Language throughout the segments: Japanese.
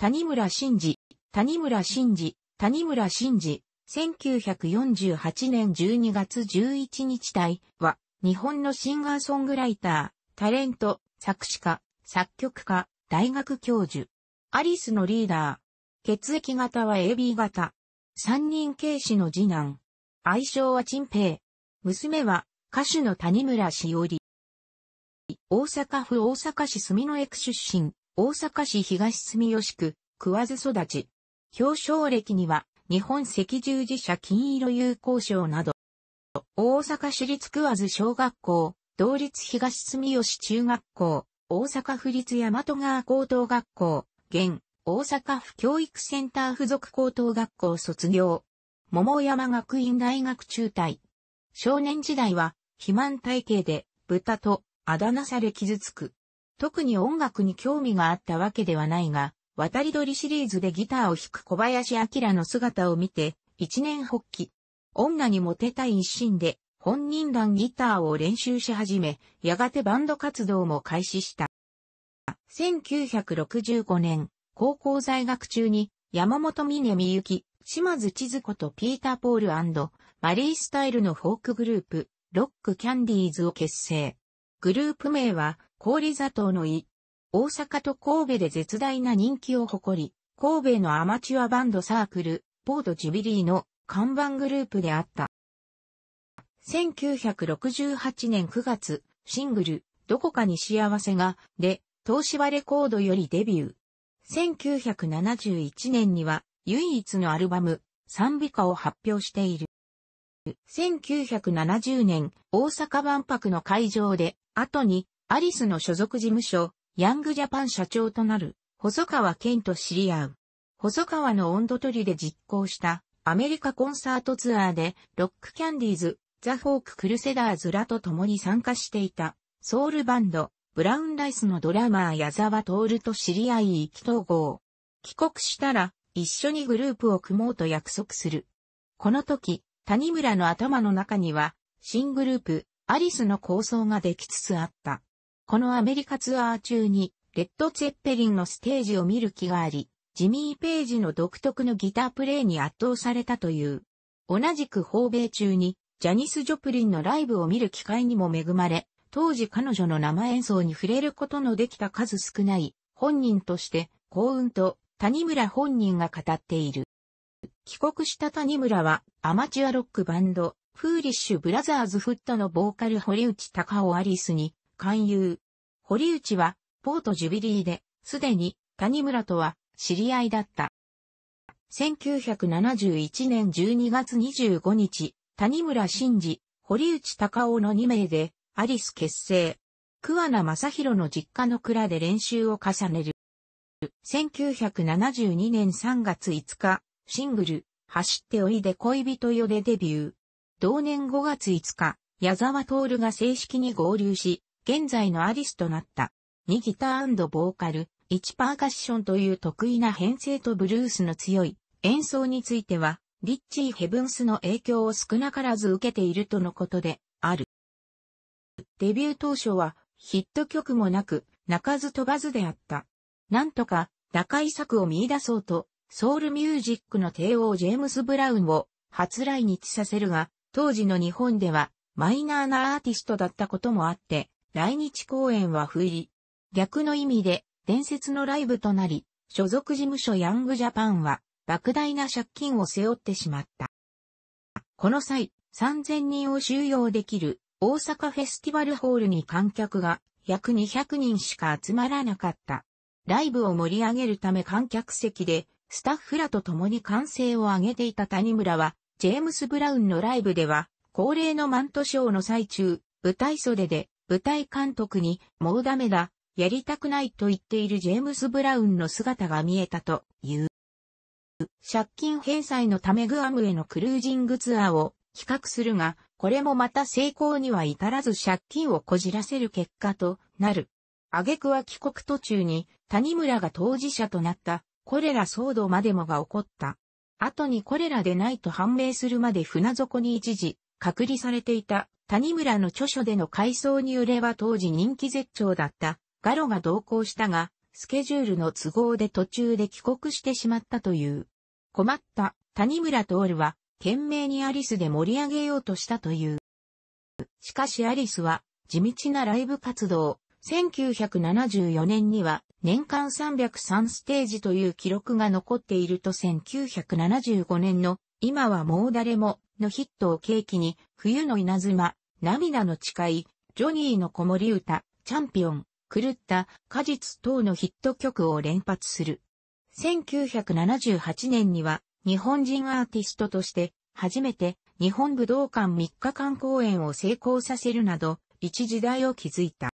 谷村新司、谷村新司、谷村新司、1948年12月11日体は、日本のシンガーソングライター、タレント、作詞家、作曲家、大学教授。アリスのリーダー。血液型は AB 型。三人警視の次男。愛称は陳平。娘は歌手の谷村しおり。大阪府大阪市住之江区出身。大阪市東住吉区、食わず育ち。表彰歴には、日本赤十字社金色友好賞など、大阪市立食わず小学校、同立東住吉中学校、大阪府立大和川高等学校、現、大阪府教育センター附属高等学校卒業。桃山学院大学中退。少年時代は、肥満体型で、豚と、あだ名され傷つく。特に音楽に興味があったわけではないが、渡り鳥シリーズでギターを弾く小林明の姿を見て、一年発起。女にモテたい一心で、本人団ギターを練習し始め、やがてバンド活動も開始した。1965年、高校在学中に、山本峰美幸、島津千鶴子とピーター・ポールマリースタイルのフォークグループ、ロック・キャンディーズを結成。グループ名は、氷砂糖の胃。大阪と神戸で絶大な人気を誇り、神戸のアマチュアバンドサークル、ポートジュビリーの看板グループであった。1968年9月、シングル、どこかに幸せが、で、東芝レコードよりデビュー。1971年には、唯一のアルバム、賛美歌を発表している。1970年、大阪万博の会場で、後に、アリスの所属事務所、ヤングジャパン社長となる、細川健と知り合う。細川の温度取りで実行したアメリカコンサートツアーでロックキャンディーズ、ザ・フォーク・クルセダーズらと共に参加していたソウルバンド、ブラウンライスのドラマー矢沢徹と知り合い意気投合。帰国したら一緒にグループを組もうと約束する。この時、谷村の頭の中には新グループ、アリスの構想ができつつあった。このアメリカツアー中に、レッド・ツェッペリンのステージを見る気があり、ジミー・ペイジの独特のギタープレイに圧倒されたという。同じく訪米中に、ジャニス・ジョプリンのライブを見る機会にも恵まれ、当時彼女の生演奏に触れることのできた数少ない本人として幸運と谷村本人が語っている。帰国した谷村はアマチュアロックバンドフーリッシュブラザーズフットのボーカル堀内隆夫アリスに勧誘。堀内は、ポートジュビリーで、すでに、谷村とは、知り合いだった。1971年12月25日、谷村新司、堀内隆夫の2名で、アリス結成。桑名正宏の実家の蔵で練習を重ねる。1972年3月5日、シングル、走っておいで恋人よでデビュー。同年5月5日、矢沢徹が正式に合流し、現在のアリスとなった。2ギターボーカル、1パーカッションという得意な編成とブルースの強い演奏については、リッチー・ヘブンスの影響を少なからず受けているとのことである。デビュー当初はヒット曲もなく、泣かず飛ばずであった。なんとか打開策を見出そうと、ソウルミュージックの帝王ジェームス・ブラウンを初来日させるが、当時の日本ではマイナーなアーティストだったこともあって、来日公演は不意。逆の意味で伝説のライブとなり、所属事務所ヤングジャパンは莫大な借金を背負ってしまった。この際、3000人を収容できる大阪フェスティバルホールに観客が約200人しか集まらなかった。ライブを盛り上げるため観客席でスタッフらと共に歓声を上げていた谷村は、ジェームス・ブラウンのライブでは、恒例のマントショーの最中、舞台袖で舞台監督に、もうダメだ、やりたくないと言っているジェームス・ブラウンの姿が見えたという。借金返済のためグアムへのクルージングツアーを企画するが、これもまた成功には至らず借金をこじらせる結果となる。挙句は帰国途中に谷村が当事者となったこれら騒動までもが起こった。後にこれらでないと判明するまで船底に一時隔離されていた谷村の著書での回想に揺れは当時人気絶頂だったガロが同行したが、スケジュールの都合で途中で帰国してしまったという。困った谷村徹は懸命にアリスで盛り上げようとしたという。しかしアリスは地道なライブ活動、1974年には年間303ステージという記録が残っていると1975年の今はもう誰ものヒットを契機に、冬の稲妻、涙の誓い、ジョニーの子守歌、チャンピオン、狂った、果実等のヒット曲を連発する。1978年には、日本人アーティストとして、初めて日本武道館3日間公演を成功させるなど、一時代を築いた。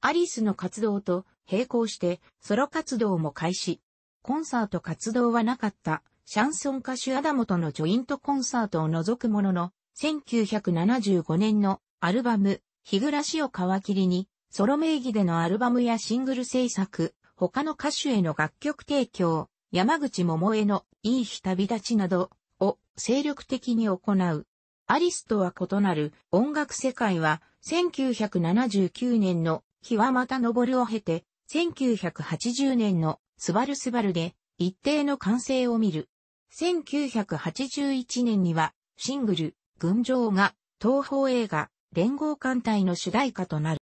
アリスの活動と並行してソロ活動も開始。コンサート活動はなかったシャンソン歌手アダモとのジョイントコンサートを除くものの、1975年のアルバム、日暮らしを皮切りに、ソロ名義でのアルバムやシングル制作、他の歌手への楽曲提供、山口桃江のいい日旅立ちなどを精力的に行う。アリスとは異なる音楽世界は1979年の日はまた昇るを経て1980年のスバルスバルで一定の完成を見る。1981年には、シングル、群青が、東方映画、連合艦隊の主題歌となる。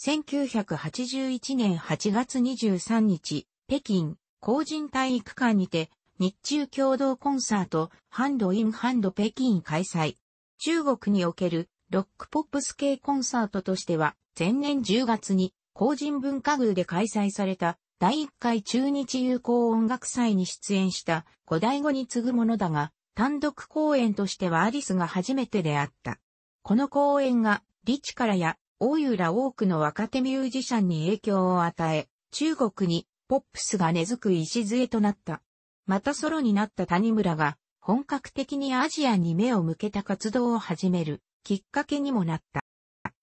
1981年8月23日、北京、工人体育館にて、日中共同コンサート、ハンドインハンド北京開催。中国におけるロックポップス系コンサートとしては、前年10月に、工人文化宮で開催された第1回中日友好音楽祭に出演した古代語に次ぐものだが、単独公演としてはアリスが初めてであった。この公演が、リチからや、大浦ら多くの若手ミュージシャンに影響を与え、中国にポップスが根付く礎となった。またソロになった谷村が、本格的にアジアに目を向けた活動を始めるきっかけにもなった。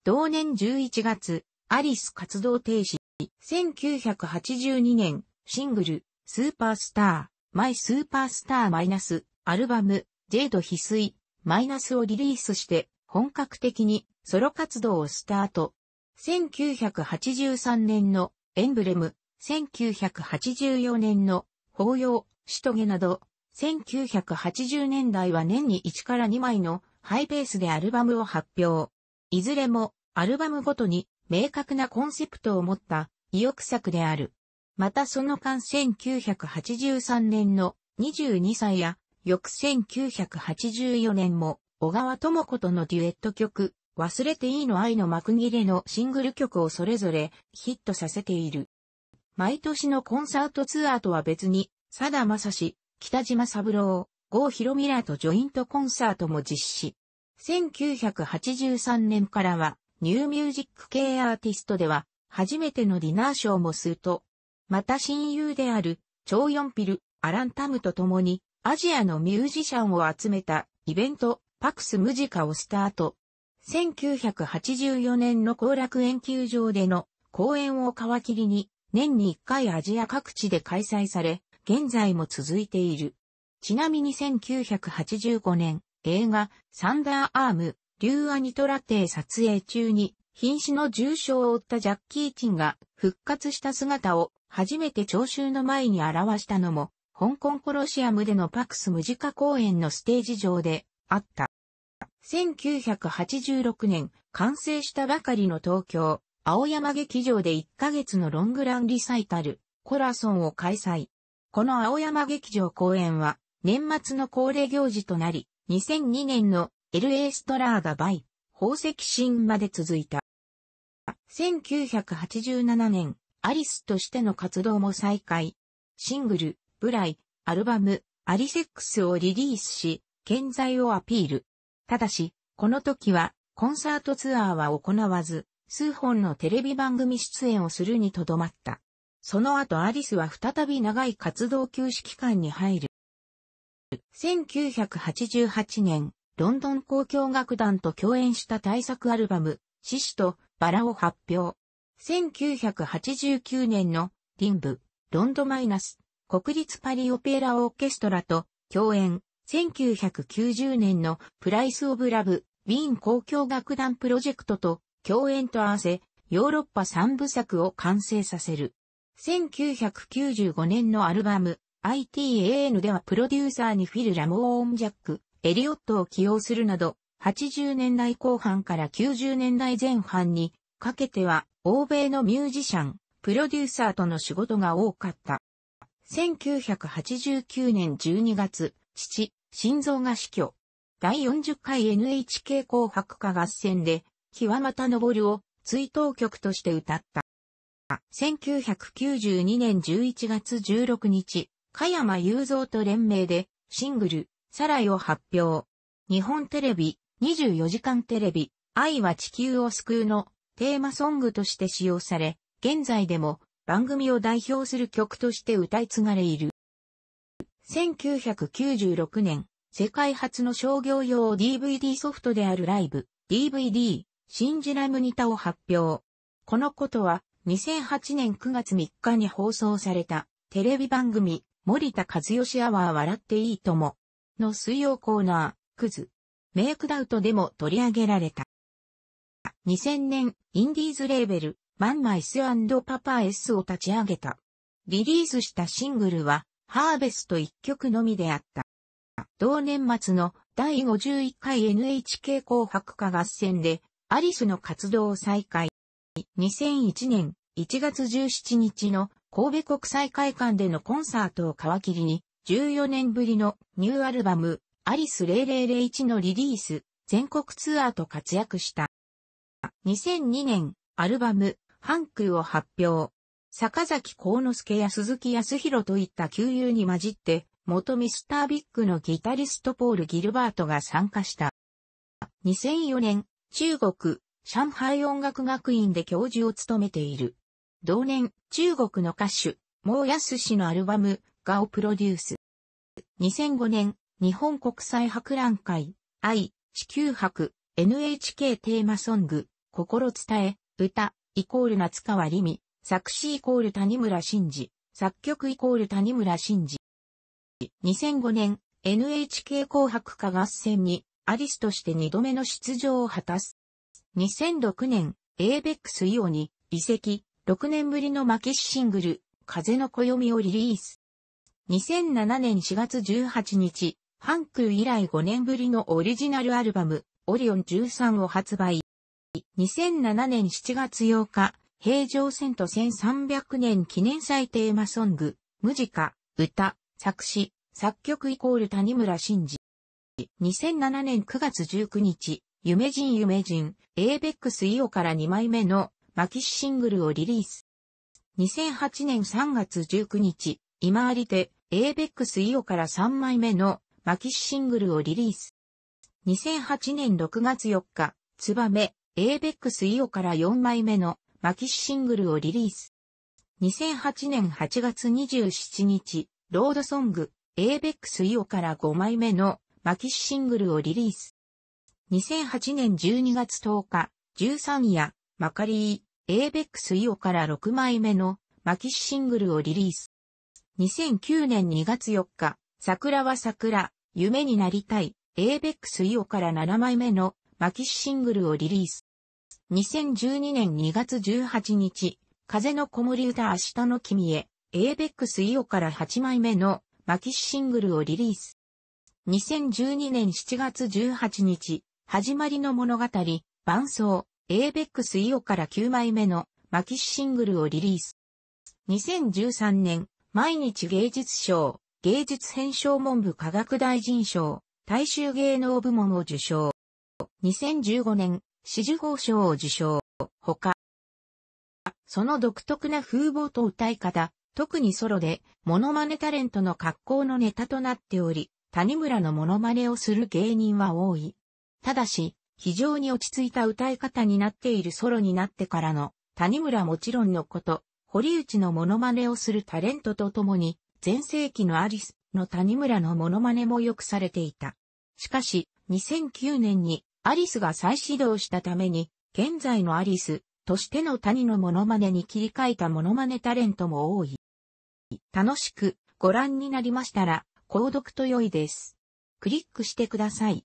同年11月、アリス活動停止。1982年、シングル、スーパースター、マイスーパースターマイナス、アルバム、ジェイド翡翠、マイナスをリリースして、本格的にソロ活動をスタート。1983年のエンブレム、1984年の法要、シトゲなど、1980年代は年に1から2枚のハイペースでアルバムを発表。いずれもアルバムごとに明確なコンセプトを持った意欲作である。またその間1983年の22歳や翌1984年も小川智子とのデュエット曲忘れていいの愛の幕切れのシングル曲をそれぞれヒットさせている。毎年のコンサートツアーとは別に、佐田正史、北島三郎、郷ひろみらとジョイントコンサートも実施。1983年からはニューミュージック系アーティストでは、初めてのディナーショーもすると、また親友である、チョヨンピル、アラン・タムと共に、アジアのミュージシャンを集めたイベント、パクス・ムジカをスタート。1984年の後楽園球場での公演を皮切りに、年に1回アジア各地で開催され、現在も続いている。ちなみに1985年、映画、サンダーアーム、竜アニトラ帝撮影中に、瀕死の重傷を負ったジャッキー・チンが復活した姿を初めて聴衆の前に表したのも、香港コロシアムでのパクスムジカ公演のステージ上であった。1986年、完成したばかりの東京、青山劇場で1ヶ月のロングランリサイタル、コラソンを開催。この青山劇場公演は、年末の恒例行事となり、2002年のエル・エストラーダ・バイ、宝石神まで続いた。1987年、アリスとしての活動も再開。シングル、ブライ、アルバム、アリセックスをリリースし、健在をアピール。ただし、この時は、コンサートツアーは行わず、数本のテレビ番組出演をするにとどまった。その後アリスは再び長い活動休止期間に入る。1988年、ロンドン交響楽団と共演した大作アルバム、獅子とバラを発表。1989年のリンブ、ロンドマイナス、国立パリオペラオーケストラと共演。1990年のプライスオブラブ、ウィーン交響楽団プロジェクトと共演と合わせ、ヨーロッパ三部作を完成させる。1995年のアルバム、ITAN ではプロデューサーにフィル・ラモーン・ジャック、エリオットを起用するなど、80年代後半から90年代前半にかけては、欧米のミュージシャン、プロデューサーとの仕事が多かった。1989年12月、父、心臓が死去。第40回 NHK 紅白歌合戦で、極また昇るを追悼曲として歌った。1992年11月16日、加山雄三と連名で、シングル、サライを発表。日本テレビ、24時間テレビ、愛は地球を救うのテーマソングとして使用され、現在でも番組を代表する曲として歌い継がれいる。1996年、世界初の商業用 DVD ソフトであるライブ、DVD、シンジラムニタを発表。このことは、2008年9月3日に放送された、テレビ番組、森田和義アワー笑っていいとも、の水曜コーナー、クズ、メイクダウトでも取り上げられた。2000年、インディーズレーベル、マンマイスパパ S を立ち上げた。リリースしたシングルは、ハーベスト1曲のみであった。同年末の第51回 NHK 紅白歌合戦で、アリスの活動を再開。2001年1月17日の神戸国際会館でのコンサートを皮切りに、14年ぶりのニューアルバム、アリス0001のリリース、全国ツアーと活躍した。2002年、アルバム、ハンクを発表。坂崎幸之助や鈴木康弘といった旧友に混じって、元ミスタービッグのギタリストポール・ギルバートが参加した。2004年、中国、上海音楽学院で教授を務めている。同年、中国の歌手、毛安氏のアルバム、画をプロデュース。2005年、日本国際博覧会、愛、地球博、NHK テーマソング、心伝え、歌、イコール夏川りみ、作詞イコール谷村新司、作曲イコール谷村新司。2005年、NHK 紅白歌合戦に、アリスとして2度目の出場を果たす。2006年、エーベックスイオに、移籍、6年ぶりのマキシシングル、風の暦をリリース。2007年4月18日、ハンク以来5年ぶりのオリジナルアルバム、オリオン13を発売。2007年7月8日、平常戦と1300年記念祭テーマソング、無ジカ、歌、作詞、作曲イコール谷村新司。2007年9月19日、夢人夢人、エーベックスイオから2枚目の、マキシシングルをリリース。2008年3月19日、今ありて、エーベックスイオから3枚目のマキシシングルをリリース。2008年6月4日、ツバメ、エーベックスイオから4枚目のマキシシングルをリリース。2008年8月27日、ロードソング、エーベックスイオから5枚目のマキシシングルをリリース。2008年12月10日、13夜、マカリー、エーベックスイオから6枚目のマキシシングルをリリース。2009年2月4日、桜は桜、夢になりたい、エーベックスイオから7枚目のマキシシングルをリリース。2012年2月18日、風の子守歌明日の君へ、エーベックスイオから8枚目のマキシシングルをリリース。2012年7月18日、始まりの物語、伴奏、エーベックスイオから9枚目のマキシシングルをリリース。2013年毎日芸術賞、芸術編賞文部科学大臣賞、大衆芸能部門を受賞。2015年、紫綬褒章を受賞。ほか、その独特な風貌と歌い方、特にソロで、モノマネタレントの格好のネタとなっており、谷村のモノマネをする芸人は多い。ただし、非常に落ち着いた歌い方になっているソロになってからの、谷村もちろんのこと、堀内のモノマネをするタレントと共に、前世紀のアリスの谷村のモノマネもよくされていた。しかし、2009年にアリスが再始動したために、現在のアリスとしての谷のモノマネに切り替えたモノマネタレントも多い。楽しくご覧になりましたら、購読と良いです。クリックしてください。